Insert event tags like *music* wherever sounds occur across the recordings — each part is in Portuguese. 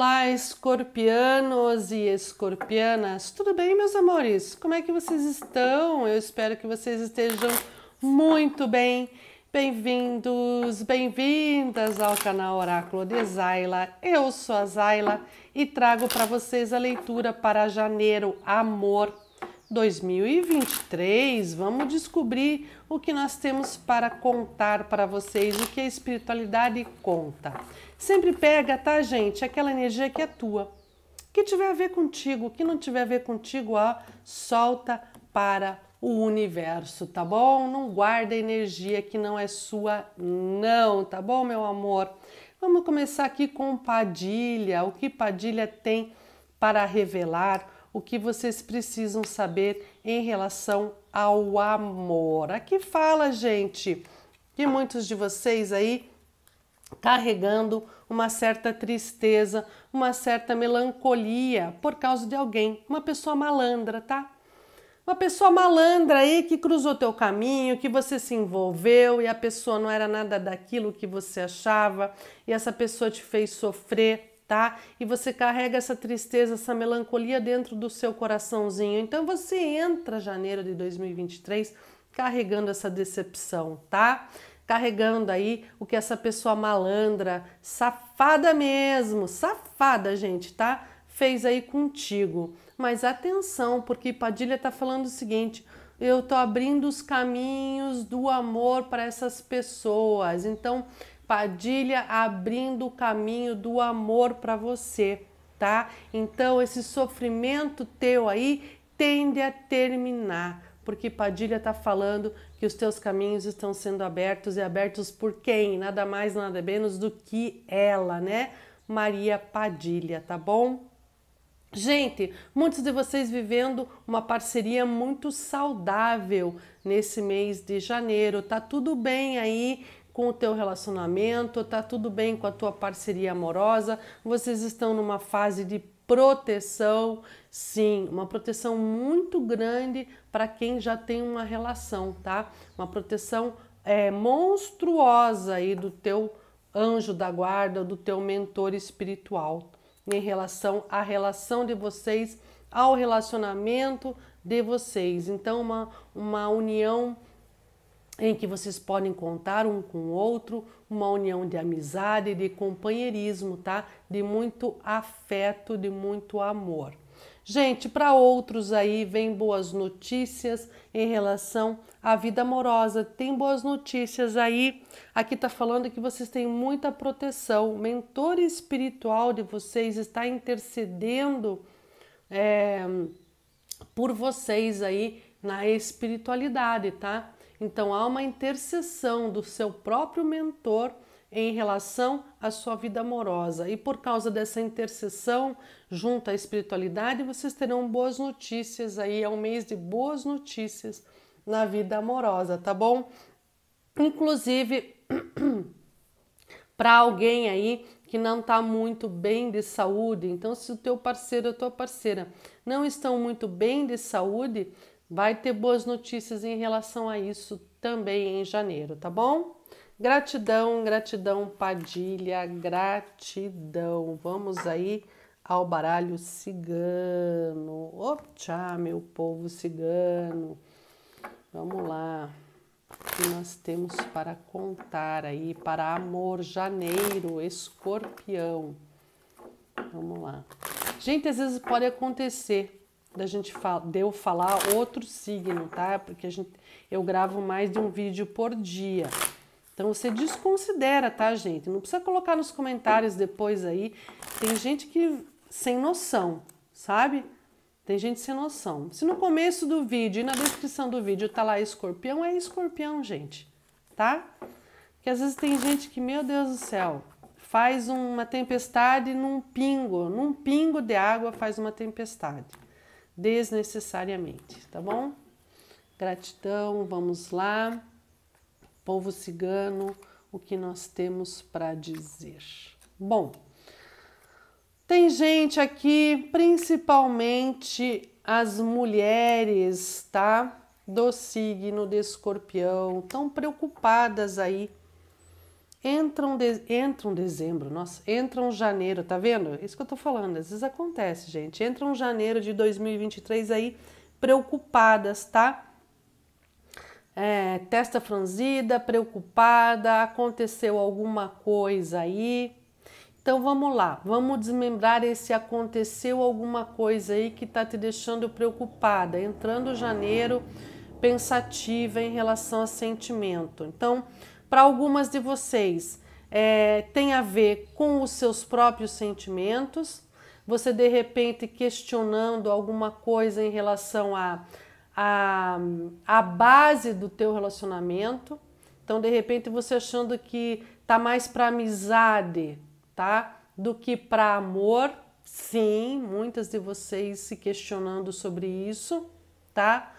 Olá, escorpianos e escorpianas! Tudo bem, meus amores? Como é que vocês estão? Eu espero que vocês estejam muito bem. Bem-vindos, bem-vindas ao canal Oráculo de Zaila. Eu sou a Zaila e trago para vocês a leitura para janeiro, amor 2023, vamos descobrir o que nós temos para contar para vocês, o que a espiritualidade conta. Sempre pega, tá, gente? Aquela energia que é tua, que tiver a ver contigo, que não tiver a ver contigo, ó, solta para o universo, tá bom? Não guarda energia que não é sua, não, tá bom, meu amor? Vamos começar aqui com Padilha, o que Padilha tem para revelar o que vocês precisam saber em relação ao amor. Aqui fala, gente, que muitos de vocês aí carregando uma certa tristeza, uma certa melancolia por causa de alguém, uma pessoa malandra, tá? Uma pessoa malandra aí que cruzou teu caminho, que você se envolveu e a pessoa não era nada daquilo que você achava e essa pessoa te fez sofrer tá? E você carrega essa tristeza, essa melancolia dentro do seu coraçãozinho. Então você entra janeiro de 2023 carregando essa decepção, tá? Carregando aí o que essa pessoa malandra, safada mesmo, safada, gente, tá? Fez aí contigo. Mas atenção, porque Padilha tá falando o seguinte: eu tô abrindo os caminhos do amor para essas pessoas. Então, Padilha abrindo o caminho do amor para você, tá? Então esse sofrimento teu aí tende a terminar, porque Padilha tá falando que os teus caminhos estão sendo abertos e abertos por quem? Nada mais, nada menos do que ela, né? Maria Padilha, tá bom? Gente, muitos de vocês vivendo uma parceria muito saudável nesse mês de janeiro. Tá tudo bem aí com o teu relacionamento, tá tudo bem com a tua parceria amorosa, vocês estão numa fase de proteção, sim, uma proteção muito grande para quem já tem uma relação, tá? Uma proteção é, monstruosa aí do teu anjo da guarda, do teu mentor espiritual, em relação à relação de vocês, ao relacionamento de vocês. Então, uma, uma união em que vocês podem contar um com o outro, uma união de amizade, de companheirismo, tá? De muito afeto, de muito amor. Gente, para outros aí vem boas notícias em relação à vida amorosa. Tem boas notícias aí. Aqui tá falando que vocês têm muita proteção. O mentor espiritual de vocês está intercedendo é, por vocês aí na espiritualidade, tá? Então há uma intercessão do seu próprio mentor em relação à sua vida amorosa. E por causa dessa intercessão junto à espiritualidade, vocês terão boas notícias aí, é um mês de boas notícias na vida amorosa, tá bom? Inclusive *clears throat* para alguém aí que não está muito bem de saúde, então se o teu parceiro ou a tua parceira não estão muito bem de saúde, Vai ter boas notícias em relação a isso também em janeiro, tá bom? Gratidão, gratidão, Padilha, gratidão. Vamos aí ao baralho cigano. Opa, meu povo cigano. Vamos lá. O que nós temos para contar aí para amor janeiro, escorpião. Vamos lá. Gente, às vezes pode acontecer da gente fala, de eu falar outro signo, tá? Porque a gente, eu gravo mais de um vídeo por dia. Então você desconsidera, tá, gente? Não precisa colocar nos comentários depois aí. Tem gente que sem noção, sabe? Tem gente sem noção. Se no começo do vídeo e na descrição do vídeo tá lá escorpião, é escorpião, gente, tá? Porque às vezes tem gente que, meu Deus do céu, faz uma tempestade num pingo, num pingo de água faz uma tempestade desnecessariamente, tá bom? Gratidão, vamos lá. Povo cigano, o que nós temos para dizer? Bom, tem gente aqui, principalmente as mulheres, tá? Do signo de escorpião, tão preocupadas aí Entram, de, entram dezembro, nossa, entram janeiro, tá vendo? É isso que eu tô falando, às vezes acontece, gente. Entram janeiro de 2023 aí preocupadas, tá? É, testa franzida, preocupada, aconteceu alguma coisa aí. Então vamos lá, vamos desmembrar esse aconteceu alguma coisa aí que tá te deixando preocupada. Entrando janeiro, pensativa em relação a sentimento. Então, para algumas de vocês é, tem a ver com os seus próprios sentimentos, você de repente questionando alguma coisa em relação à a, a, a, base do teu relacionamento. Então, de repente, você achando que tá mais para amizade, tá? Do que para amor. Sim, muitas de vocês se questionando sobre isso, tá?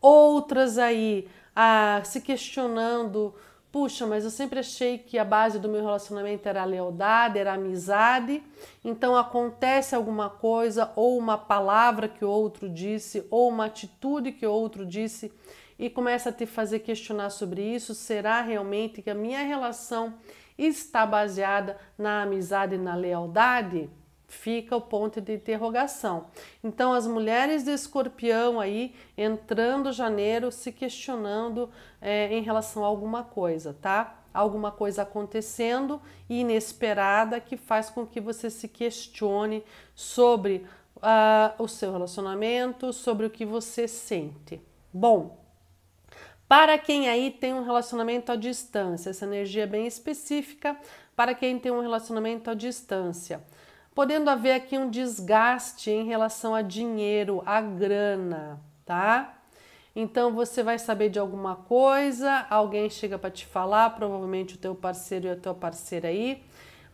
Outras aí ah, se questionando puxa, mas eu sempre achei que a base do meu relacionamento era a lealdade, era a amizade. Então acontece alguma coisa, ou uma palavra que o outro disse, ou uma atitude que o outro disse, e começa a te fazer questionar sobre isso. Será realmente que a minha relação está baseada na amizade e na lealdade? fica o ponto de interrogação. Então, as mulheres de escorpião aí entrando janeiro se questionando é, em relação a alguma coisa, tá? Alguma coisa acontecendo inesperada que faz com que você se questione sobre uh, o seu relacionamento, sobre o que você sente. Bom, para quem aí tem um relacionamento à distância, essa energia é bem específica para quem tem um relacionamento à distância podendo haver aqui um desgaste em relação a dinheiro, a grana, tá? Então você vai saber de alguma coisa, alguém chega para te falar, provavelmente o teu parceiro e a tua parceira aí.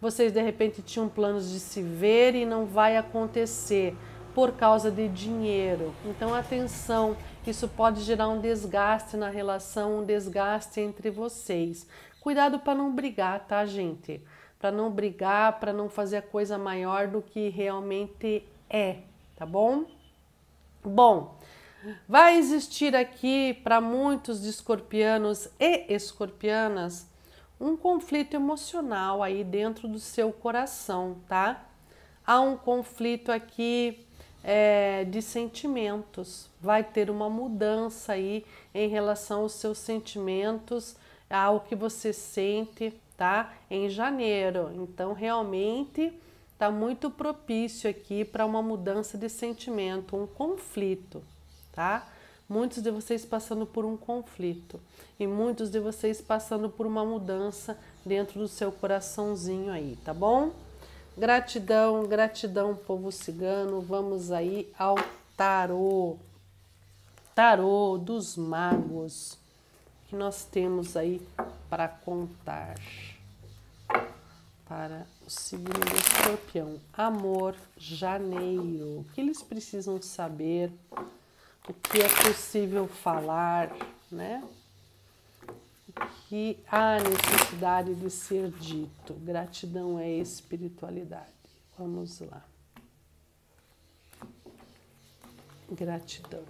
Vocês de repente tinham planos de se ver e não vai acontecer por causa de dinheiro. Então atenção, isso pode gerar um desgaste na relação, um desgaste entre vocês. Cuidado para não brigar, tá, gente? para não brigar, para não fazer a coisa maior do que realmente é, tá bom? Bom, vai existir aqui para muitos de escorpianos e escorpianas um conflito emocional aí dentro do seu coração, tá? Há um conflito aqui é, de sentimentos, vai ter uma mudança aí em relação aos seus sentimentos, ao que você sente, tá? Em janeiro. Então, realmente tá muito propício aqui para uma mudança de sentimento, um conflito, tá? Muitos de vocês passando por um conflito e muitos de vocês passando por uma mudança dentro do seu coraçãozinho aí, tá bom? Gratidão, gratidão, povo cigano. Vamos aí ao tarô. Tarô dos magos que nós temos aí para contar para o signo do escorpião. Amor, janeiro. O que eles precisam saber? O que é possível falar, né? O que há necessidade de ser dito. Gratidão é espiritualidade. Vamos lá. Gratidão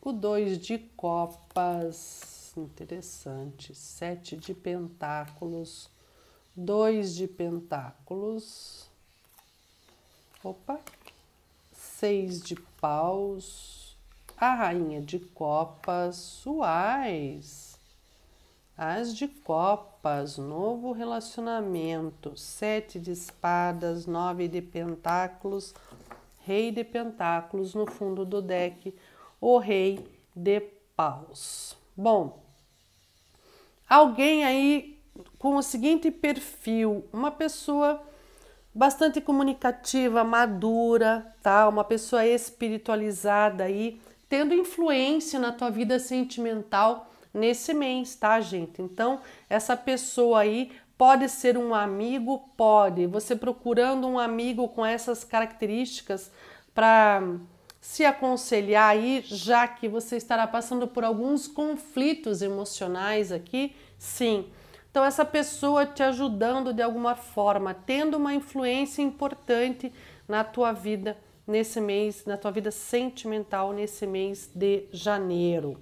o 2 de copas, interessante, 7 de pentáculos, 2 de pentáculos, opa, 6 de paus, a rainha de copas, uais, as de copas, novo relacionamento, sete de espadas, nove de pentáculos, rei de pentáculos no fundo do deck, o rei de paus. Bom, alguém aí com o seguinte perfil, uma pessoa bastante comunicativa, madura, tá? Uma pessoa espiritualizada aí, tendo influência na tua vida sentimental nesse mês, tá, gente? Então, essa pessoa aí pode ser um amigo, pode. Você procurando um amigo com essas características para se aconselhar aí, já que você estará passando por alguns conflitos emocionais aqui, sim. Então, essa pessoa te ajudando de alguma forma, tendo uma influência importante na tua vida nesse mês, na tua vida sentimental nesse mês de janeiro.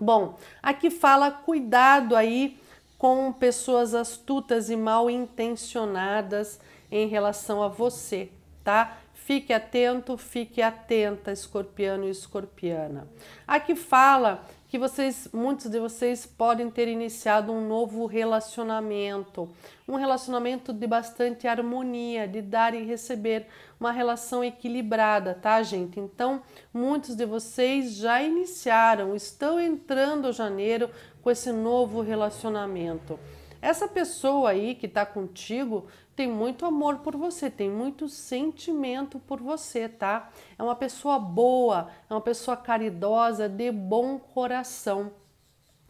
Bom, aqui fala cuidado aí com pessoas astutas e mal intencionadas em relação a você, tá? Fique atento, fique atenta, escorpião e escorpiana. Aqui fala que vocês, muitos de vocês podem ter iniciado um novo relacionamento, um relacionamento de bastante harmonia, de dar e receber, uma relação equilibrada, tá, gente? Então, muitos de vocês já iniciaram, estão entrando janeiro com esse novo relacionamento. Essa pessoa aí que está contigo tem muito amor por você, tem muito sentimento por você, tá? É uma pessoa boa, é uma pessoa caridosa, de bom coração,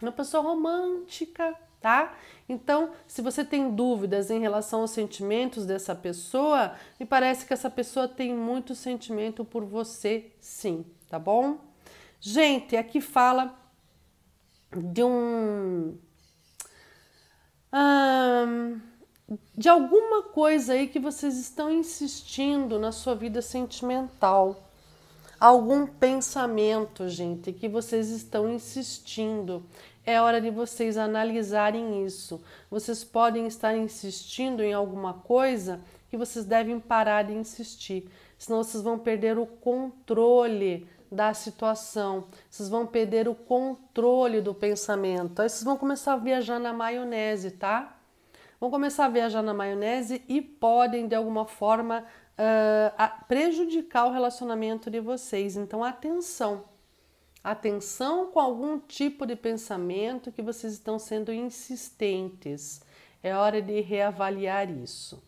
é uma pessoa romântica, tá? Então, se você tem dúvidas em relação aos sentimentos dessa pessoa, me parece que essa pessoa tem muito sentimento por você, sim, tá bom? Gente, aqui fala de um hum, de alguma coisa aí que vocês estão insistindo na sua vida sentimental. Algum pensamento, gente, que vocês estão insistindo. É hora de vocês analisarem isso. Vocês podem estar insistindo em alguma coisa que vocês devem parar de insistir, senão vocês vão perder o controle da situação, vocês vão perder o controle do pensamento. Aí vocês vão começar a viajar na maionese, tá? Vão começar a viajar na maionese e podem, de alguma forma, uh, prejudicar o relacionamento de vocês. Então, atenção. Atenção com algum tipo de pensamento que vocês estão sendo insistentes. É hora de reavaliar isso.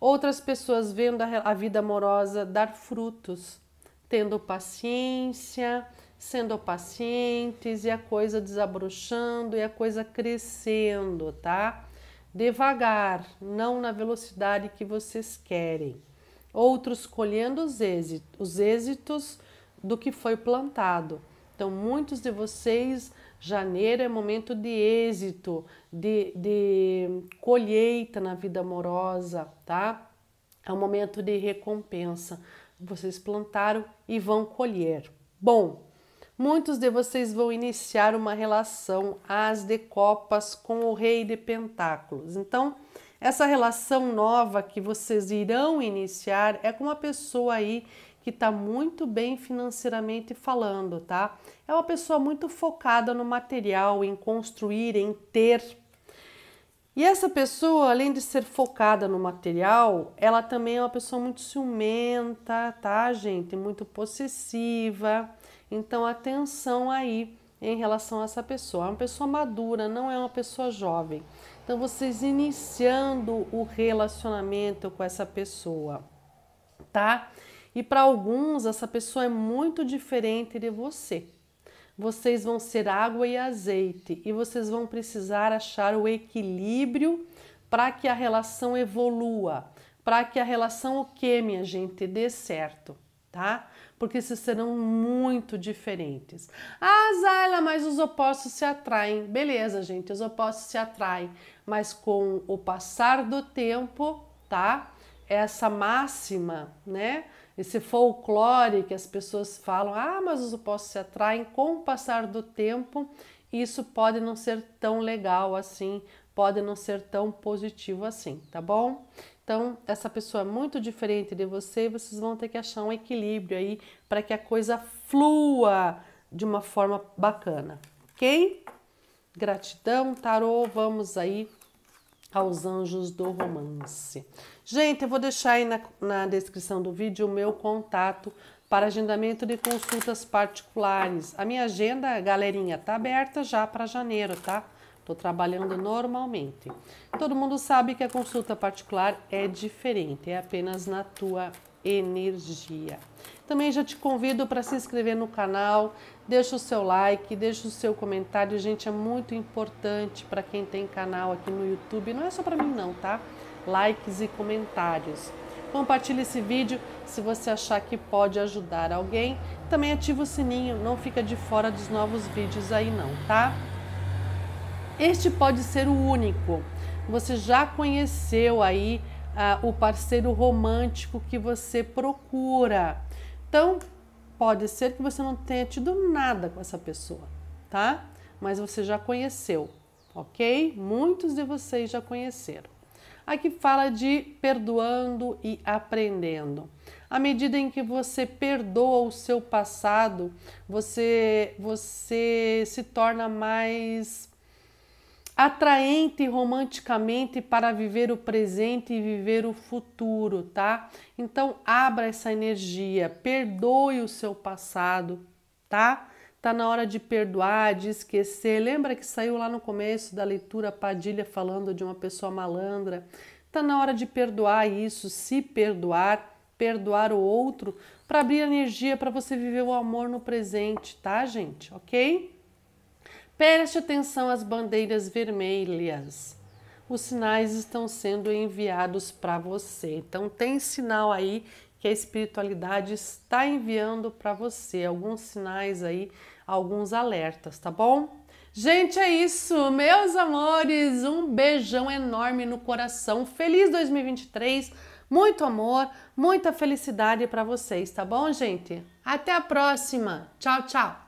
Outras pessoas vendo a, a vida amorosa dar frutos tendo paciência, sendo pacientes e a coisa desabrochando e a coisa crescendo, tá? Devagar, não na velocidade que vocês querem. Outros colhendo os êxitos, os êxitos do que foi plantado. Então, muitos de vocês, janeiro é momento de êxito, de, de colheita na vida amorosa, tá? É um momento de recompensa vocês plantaram e vão colher. Bom, muitos de vocês vão iniciar uma relação as de copas com o rei de pentáculos. Então, essa relação nova que vocês irão iniciar é com uma pessoa aí que está muito bem financeiramente falando, tá? É uma pessoa muito focada no material, em construir, em ter e essa pessoa, além de ser focada no material, ela também é uma pessoa muito ciumenta, tá, gente? Muito possessiva. Então, atenção aí em relação a essa pessoa. É uma pessoa madura, não é uma pessoa jovem. Então, vocês iniciando o relacionamento com essa pessoa, tá? E para alguns, essa pessoa é muito diferente de você vocês vão ser água e azeite e vocês vão precisar achar o equilíbrio para que a relação evolua, para que a relação o que, minha gente, dê certo, tá? Porque vocês serão muito diferentes. Ah, Zayla, mas os opostos se atraem. Beleza, gente, os opostos se atraem, mas com o passar do tempo, tá? Essa máxima, né? esse folclore que as pessoas falam, ah, mas os opostos se atraem com o passar do tempo, isso pode não ser tão legal assim, pode não ser tão positivo assim, tá bom? Então, essa pessoa é muito diferente de você e vocês vão ter que achar um equilíbrio aí para que a coisa flua de uma forma bacana, ok? Gratidão, tarô, vamos aí aos anjos do romance. Gente, eu vou deixar aí na, na descrição do vídeo o meu contato para agendamento de consultas particulares. A minha agenda, galerinha, tá aberta já para janeiro, tá? Estou trabalhando normalmente. Todo mundo sabe que a consulta particular é diferente, é apenas na tua energia. Também já te convido para se inscrever no canal, deixa o seu like, deixa o seu comentário, gente, é muito importante para quem tem canal aqui no YouTube, não é só para mim não, tá? Likes e comentários. Compartilhe esse vídeo se você achar que pode ajudar alguém. Também ativa o sininho, não fica de fora dos novos vídeos aí não, tá? Este pode ser o único. Você já conheceu aí ah, o parceiro romântico que você procura. Então, pode ser que você não tenha tido nada com essa pessoa, tá? Mas você já conheceu, ok? Muitos de vocês já conheceram. Aqui fala de perdoando e aprendendo. À medida em que você perdoa o seu passado, você, você se torna mais atraente romanticamente para viver o presente e viver o futuro, tá? Então abra essa energia, perdoe o seu passado, tá? Tá na hora de perdoar, de esquecer. Lembra que saiu lá no começo da leitura Padilha falando de uma pessoa malandra? Tá na hora de perdoar isso, se perdoar, perdoar o outro para abrir energia para você viver o amor no presente, tá, gente? OK? Preste atenção às bandeiras vermelhas. Os sinais estão sendo enviados para você. Então, tem sinal aí que a espiritualidade está enviando para você, alguns sinais aí, alguns alertas, tá bom? Gente, é isso, meus amores. Um beijão enorme no coração. Feliz 2023. Muito amor, muita felicidade para vocês, tá bom, gente? Até a próxima. Tchau, tchau.